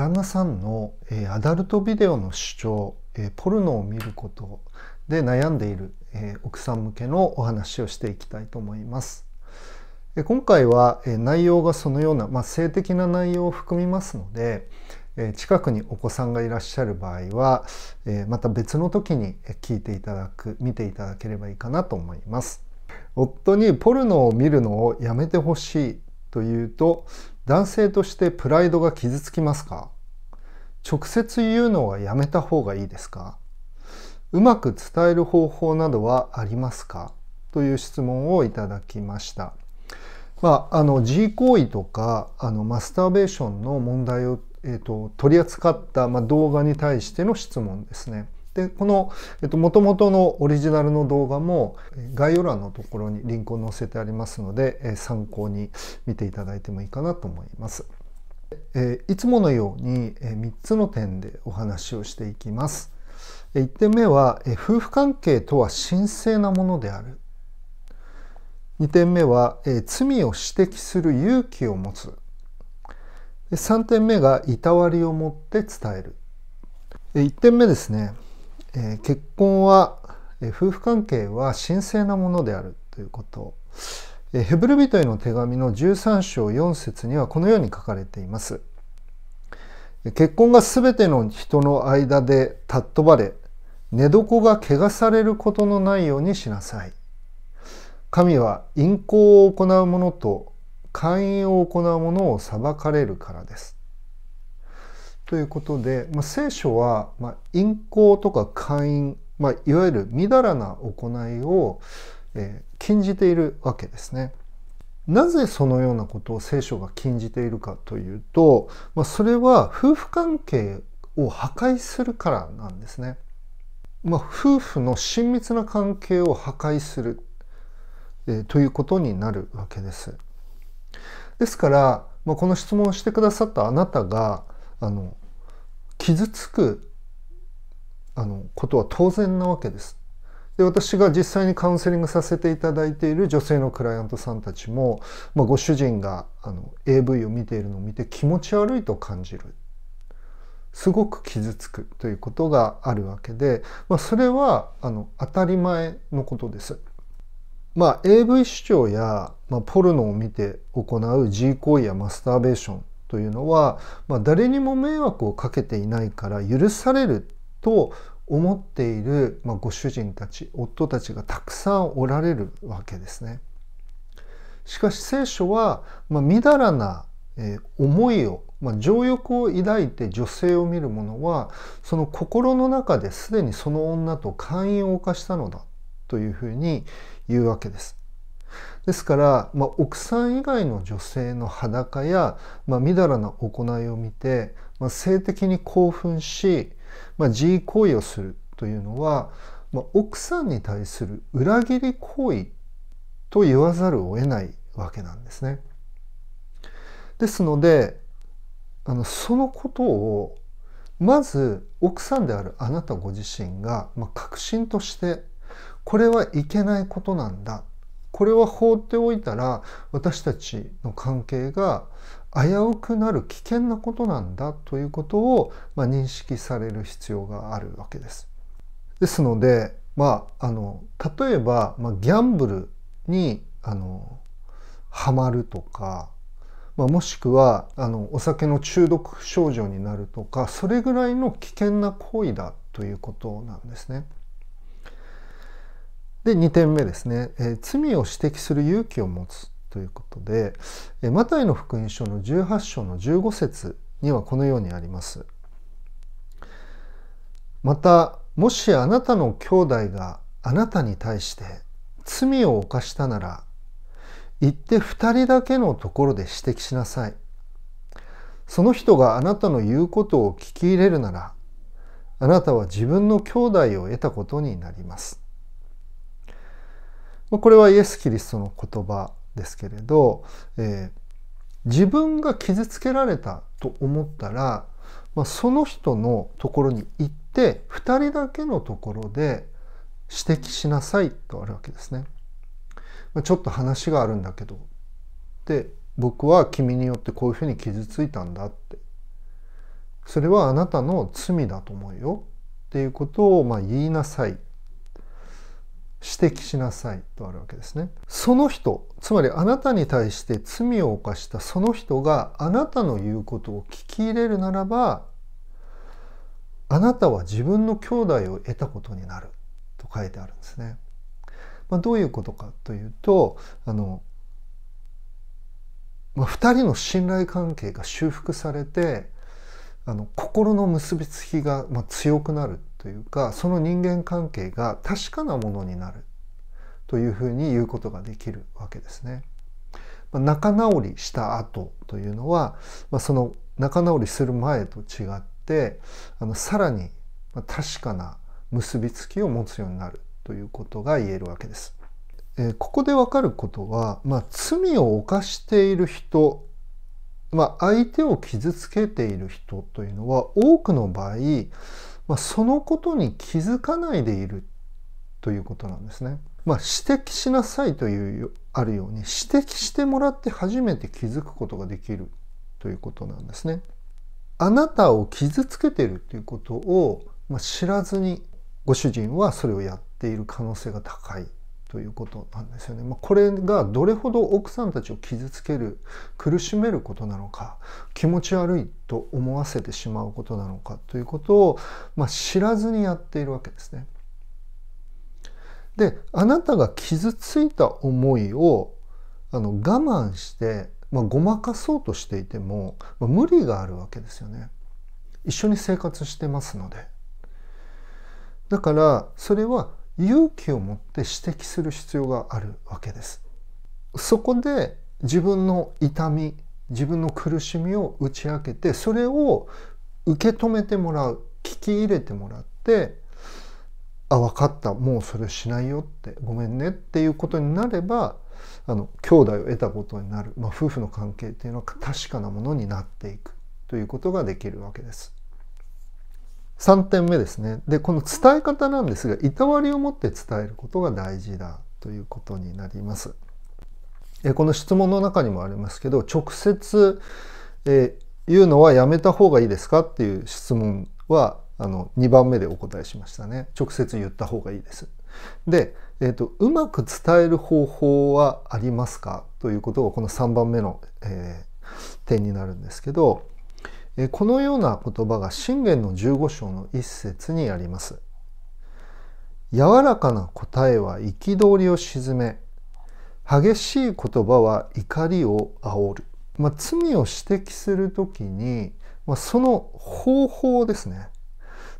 旦那さんの、えー、アダルトビデオの主張、えー、ポルノを見ることで悩んでいる、えー、奥さん向けのお話をしていきたいと思います。え今回は、え内容がそのような、まあ、性的な内容を含みますので、え近くにお子さんがいらっしゃる場合は、えまた別の時に聞いていただく見ていただければいいかなと思います。夫にポルノを見るのをやめてほしいというと男性としてプライドが傷つきますか直接言うのはやめた方がいいですかうまく伝える方法などはありますかという質問をいただきました。まあ、あの G 行為とかあのマスターベーションの問題を、えーと取り扱った、まあ、動画に対しての質問ですね。で、この、えっと、もとのオリジナルの動画も概要欄のところにリンクを載せてありますので、え参考に見ていただいてもいいかなと思います。えいつものように、え3つの点でお話をしていきます。1点目は、え夫婦関係とは神聖なものである。2点目は、え罪を指摘する勇気を持つ。3点目が、いたわりを持って伝える。1点目ですね。えー、結婚は、えー、夫婦関係は神聖なものであるということ、えー、ヘブル人への手紙の13章4節にはこのように書かれています。結婚が全ての人の間で尊ばれ寝床が汚されることのないようにしなさい。神は淫行を行う者と寛員を行う者を裁かれるからです。ということで、まあ、聖書は、まあ、陰行とか姦淫、まあ、いわゆるみだらな行いを、えー、禁じているわけですね。なぜそのようなことを聖書が禁じているかというと、まあ、それは夫婦関係を破壊するからなんですね。まあ、夫婦の親密な関係を破壊する、えー、ということになるわけです。ですから、まあ、この質問をしてくださったあなたがあの傷つくあのことは当然なわけです。で私が実際にカウンセリングさせていただいている女性のクライアントさんたちも、まあ、ご主人があの AV を見ているのを見て気持ち悪いと感じるすごく傷つくということがあるわけで、まあ、それはあの当たり前のことです。まあ、AV 主張や、まあ、ポルノを見て行う G 行為やマスターベーションというのは、まあ、誰にも迷惑をかけていないから許されると思っている、まあ、ご主人たち夫たちがたくさんおられるわけですね。しかし聖書は、まあ、みだらな、え思いを、まあ、情欲を抱いて女性を見る者はその心の中ですでにその女と寛容を犯したのだというふうに言うわけです。ですから、まあ、奥さん以外の女性の裸や、まあ、みだらな行いを見て、まあ、性的に興奮し、まあ、自慰行為をするというのは、まあ、奥さんに対する裏切り行為と言わざるを得ないわけなんですね。ですのであのそのことをまず奥さんであるあなたご自身が、まあ、確信としてこれはいけないことなんだこれは放っておいたら私たちの関係が危うくなる危険なことなんだということを、まあ、認識される必要があるわけです。ですので、まあ、あの例えば、まあ、ギャンブルにあのハマるとか、まあ、もしくはあのお酒の中毒症状になるとかそれぐらいの危険な行為だということなんですね。で2点目ですね、えー、罪を指摘する勇気を持つということで、えー、マタイの福音書の18章の15節にはこのようにあります。またもしあなたの兄弟があなたに対して罪を犯したなら行って2人だけのところで指摘しなさい。その人があなたの言うことを聞き入れるならあなたは自分の兄弟を得たことになります。これはイエス・キリストの言葉ですけれど、えー、自分が傷つけられたと思ったら、まあ、その人のところに行って2人だけのところで指摘しなさいとあるわけですね。まあ、ちょっと話があるんだけどで僕は君によってこういうふうに傷ついたんだってそれはあなたの罪だと思うよっていうことをまあ言いなさい指摘しなさいとあるわけですね。その人、つまりあなたに対して罪を犯したその人があなたの言うことを聞き入れるならば、あなたは自分の兄弟を得たことになると書いてあるんですね。まあ、どういうことかというと、あの、まあ、2人の信頼関係が修復されて、あの心の結びつきが、まあ、強くなるというかその人間関係が確かなものになるというふうに言うことができるわけですね。仲直りした後というのは、まあ、その仲直りする前と違ってあのさらに確かな結びつきを持つようになるということが言えるわけです。えー、ここでわかることは、まあ、罪を犯している人、まあ、相手を傷つけている人というのは多くの場合まあ、そのことに気づかないでいるということなんですね。まあ、指摘しなさいというあるように指摘してもらって初めて気づくことができるということなんですね。あなたを傷つけてるということを、ま知らずにご主人はそれをやっている可能性が高いということなんですよね。まあ、これがどれほど奥さんたちを傷つける苦しめることなのか気持ち悪いと思わせてしまうことなのかということを、まあ、知らずにやっているわけですね。であなたが傷ついた思いをあの我慢して、まあ、ごまかそうとしていても、まあ、無理があるわけですよね。一緒に生活してますので。だからそれは勇気を持って指摘する必要があるわけです。そこで自分の痛み自分の苦しみを打ち明けてそれを受け止めてもらう聞き入れてもらってあ分かったもうそれしないよってごめんねっていうことになればあの兄弟を得たことになる、まあ、夫婦の関係っていうのは確かなものになっていくということができるわけです。3点目ですね。で、この伝え方なんですが、いたわりを持って伝えることが大事だということになります。この質問の中にもありますけど、直接、え言うのはやめた方がいいですかっていう質問は、あの、2番目でお答えしましたね。直接言った方がいいです。で、えーと、とうまく伝える方法はありますかということがこの3番目の、えー、点になるんですけどこのような言葉が信玄の十五章の一節にあります。柔らかな答えは憤りを鎮め、激しい言葉は怒りを煽る。まあ、罪を指摘するときに、まあ、その方法ですね。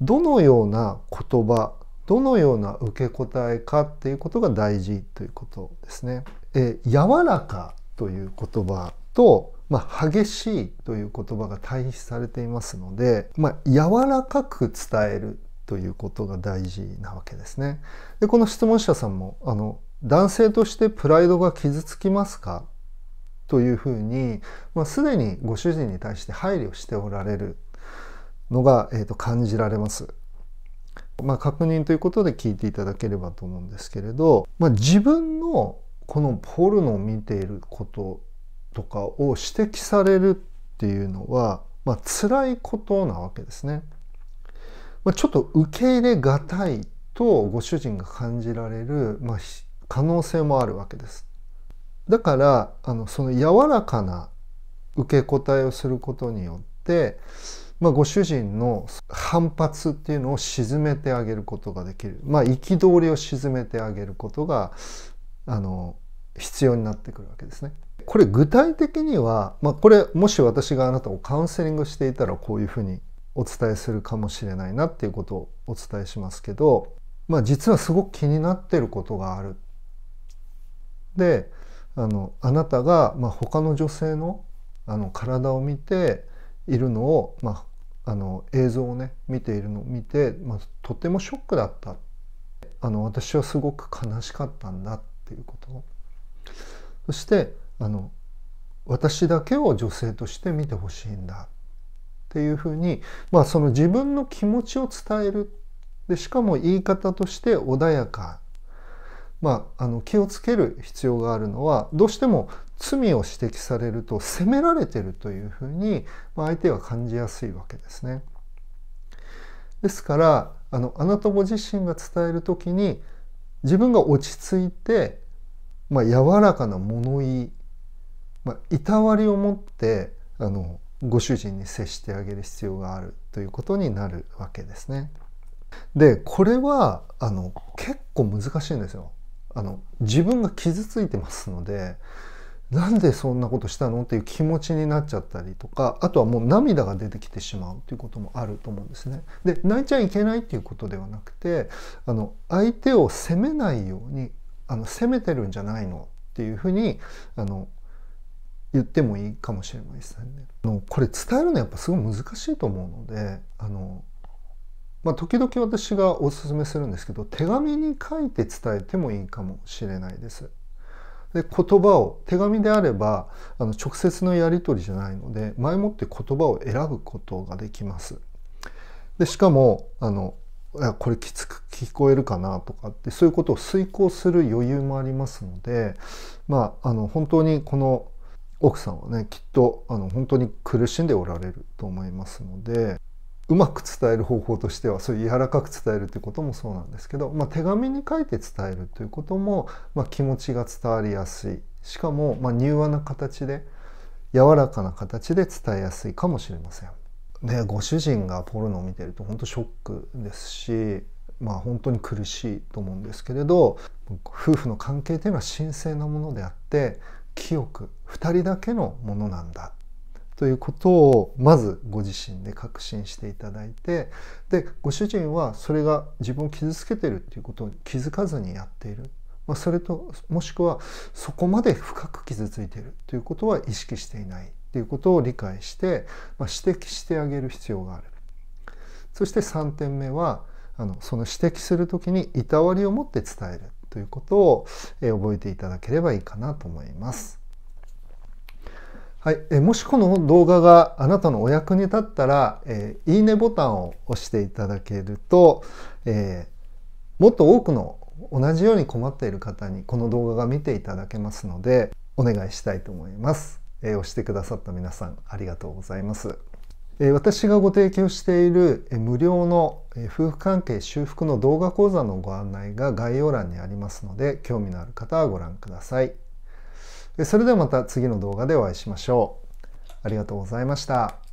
どのような言葉、どのような受け答えかっていうことが大事ということですね。え柔らかという言葉とまあ、激しいという言葉が対比されていますので、まあ、柔らかく伝えるということが大事なわけですね。でこの質問者さんもあの男性としてプライドが傷つきますかというふうに、まあ、すでにご主人に対して配慮しておられるのが、えー、と感じられます。まあ、確認ということで聞いていただければと思うんですけれど、まあ、自分のこのポルノを見ていることとかを指摘されるっていうのは、まあ、辛いことなわけですね。まあ、ちょっと受け入れがたいとご主人が感じられる、まあ、可能性もあるわけです。だからあのその柔らかな受け答えをすることによって、まあ、ご主人の反発っていうのを沈めてあげることができるまあ憤りを沈めてあげることがあの必要になってくるわけですね。これ具体的には、まあ、これもし私があなたをカウンセリングしていたらこういうふうにお伝えするかもしれないなっていうことをお伝えしますけど、まあ、実はすごく気になってることがある。であのあなたが、まあ、他の女性のあの体を見ているのを、まあ、あの映像をね見ているのを見て、まあ、とてもショックだったあの私はすごく悲しかったんだっていうことそしてあの私だけを女性として見てほしいんだっていうふうに、まあ、その自分の気持ちを伝えるでしかも言い方として穏やか、まあ、あの気をつける必要があるのはどうしても罪を指摘されると責められてるというふうに、まあ、相手は感じやすいわけですね。ですからあのあなたご自身が伝える時に自分が落ち着いて、まあ、柔らかな物言いまあ、いたわりを持ってあのご主人に接してあげる必要があるということになるわけですね。でこれはあの結構難しいんですよ。あの自分が傷ついてますのでなんでそんなことしたのっていう気持ちになっちゃったりとかあとはもう涙が出てきてしまうということもあると思うんですね。で泣いちゃいけないっていうことではなくてあの相手を責めないようにあの責めてるんじゃないのっていうふうにあの言ってもいいかもしれませんね。あのこれ伝えるのやっぱすごい難しいと思うのであの、まあ、時々私がおすすめするんですけど手紙に書いて伝えてもいいかもしれないです。で言葉を手紙であればあの直接のやり取りじゃないので前もって言葉を選ぶことができます。でしかもあのこれきつく聞こえるかなとかってそういうことを遂行する余裕もありますのでまああの本当にこの奥さんはねきっとあの本当に苦しんでおられると思いますのでうまく伝える方法としてはそういう柔らかく伝えるということもそうなんですけど、まあ、手紙に書いて伝えるということも、まあ、気持ちが伝わりやすいしかも、まあ、柔和な形で柔らかな形で伝えやすいかもしれません。ね、ご主人がポルノを見てると本当ショックですしまあ本当に苦しいと思うんですけれど夫婦の関係というのは神聖なものであって清く2人だけのものなんだということをまずご自身で確信していただいてでご主人はそれが自分を傷つけてるっていうことを気づかずにやっている、まあ、それともしくはそこまで深く傷ついているということは意識していないということを理解して、まあ、指摘してあげる必要がある。そして3点目はあのその指摘する時にいたわりを持って伝えるということを、え覚えていただければいいかなと思います。はい、えもしこの動画があなたのお役に立ったら、えいいねボタンを押していただけると、えもっと多くの同じように困っている方にこの動画が見ていただけますのでお願いしたいと思います。え押してくださった皆さんありがとうございます。私がご提供している無料の夫婦関係修復の動画講座のご案内が概要欄にありますので興味のある方はご覧ください。それではまた次の動画でお会いしましょう。ありがとうございました。